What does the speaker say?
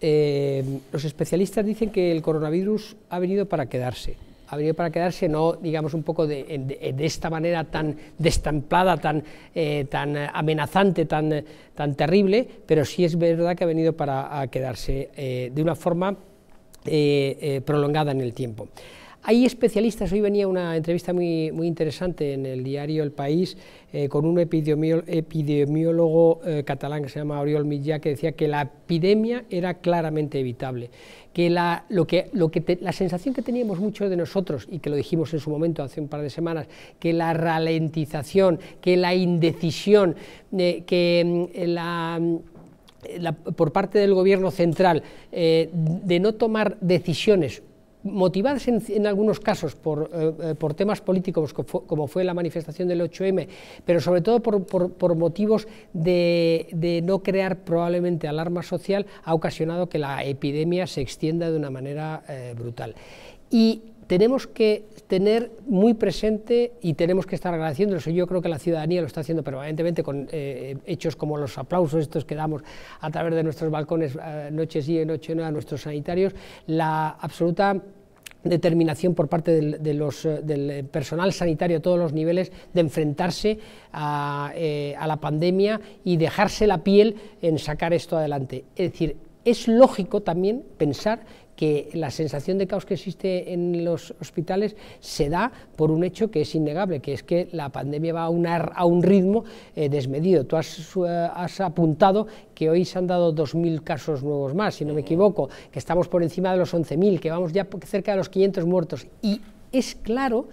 Eh, los, especialistas dicen que el coronavirus ha venido para quedarse. Ha venido para quedarse, no digamos un poco de, esta manera tan destamplada, tan, eh, tan amenazante, tan, tan terrible, pero sí es verdad que ha venido para quedarse eh, de una forma prolongada en el tiempo. Hay especialistas, hoy venía una entrevista muy, muy interesante en el diario El País eh, con un epidemiólogo eh, catalán que se llama Oriol Millá que decía que la epidemia era claramente evitable, que, la, lo que, lo que la sensación que teníamos muchos de nosotros, y que lo dijimos en su momento hace un par de semanas, que la ralentización, que la indecisión, eh, que mm, mm, la... por parte del gobierno central de no tomar decisiones motivadas en, algunos casos eh, eh, por, temas políticos, como fue la manifestación del 8M, pero sobre todo por, motivos de, no crear probablemente alarma social, ha ocasionado que la epidemia se extienda de una manera eh, brutal. Y tenemos que tener muy presente y tenemos que estar agradeciendo eso. Yo creo que la ciudadanía lo está haciendo permanentemente con eh, eh, hechos como los aplausos estos que damos a través de nuestros balcones noches eh, noche y noche no a nuestros sanitarios, la absoluta determinación por parte del, personal sanitario a todos los niveles de enfrentarse a, a, la pandemia y dejarse la piel en sacar esto adelante. Es decir, es lógico también pensar que la sensación de caos que existe en los hospitales se da por un hecho que es innegable, que es que la pandemia va a, a un ritmo eh, desmedido. Tú has, eh, has, apuntado que hoy se han dado 2.000 casos nuevos más, si no me equivoco, que estamos por encima de los 11.000, que vamos ya cerca de los 500 muertos. Y es claro